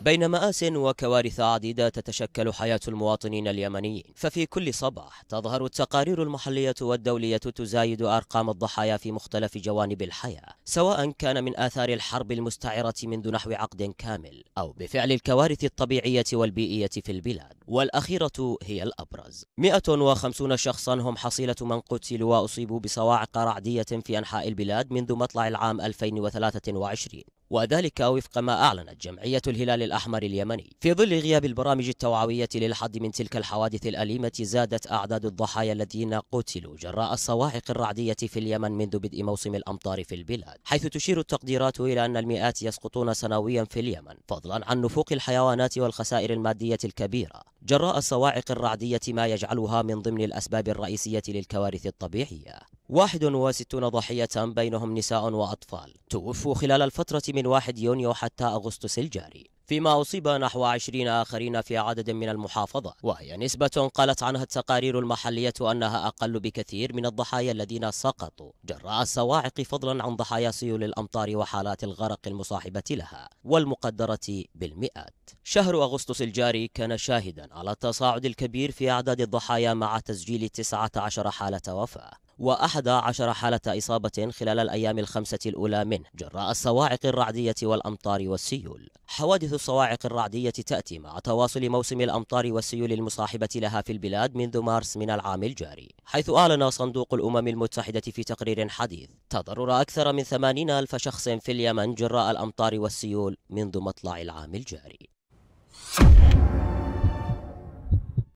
بين مآس وكوارث عديدة تتشكل حياة المواطنين اليمنيين ففي كل صباح تظهر التقارير المحلية والدولية تزايد أرقام الضحايا في مختلف جوانب الحياة سواء كان من آثار الحرب المستعرة منذ نحو عقد كامل أو بفعل الكوارث الطبيعية والبيئية في البلاد والأخيرة هي الأبرز 150 شخصا هم حصيلة من قتلوا وأصيبوا بصواعق رعدية في أنحاء البلاد منذ مطلع العام 2023 وذلك وفق ما أعلنت جمعية الهلال الأحمر اليمني في ظل غياب البرامج التوعوية للحد من تلك الحوادث الأليمة زادت أعداد الضحايا الذين قتلوا جراء الصواعق الرعدية في اليمن منذ بدء موسم الأمطار في البلاد حيث تشير التقديرات إلى أن المئات يسقطون سنويا في اليمن فضلا عن نفوق الحيوانات والخسائر المادية الكبيرة جراء الصواعق الرعدية ما يجعلها من ضمن الأسباب الرئيسية للكوارث الطبيعية 61 ضحية بينهم نساء وأطفال توفوا خلال الفترة من 1 يونيو حتى أغسطس الجاري فيما أصيب نحو 20 آخرين في عدد من المحافظة وهي نسبة قالت عنها التقارير المحلية أنها أقل بكثير من الضحايا الذين سقطوا جراء الصواعق فضلا عن ضحايا سيول الأمطار وحالات الغرق المصاحبة لها والمقدرة بالمئات شهر أغسطس الجاري كان شاهدا على التصاعد الكبير في أعداد الضحايا مع تسجيل 19 حالة وفاة وأحد عشر حالة إصابة خلال الأيام الخمسة الأولى منه جراء الصواعق الرعدية والأمطار والسيول حوادث الصواعق الرعدية تأتي مع تواصل موسم الأمطار والسيول المصاحبة لها في البلاد منذ مارس من العام الجاري حيث أعلن صندوق الأمم المتحدة في تقرير حديث تضرر أكثر من ثمانين ألف شخص في اليمن جراء الأمطار والسيول منذ مطلع العام الجاري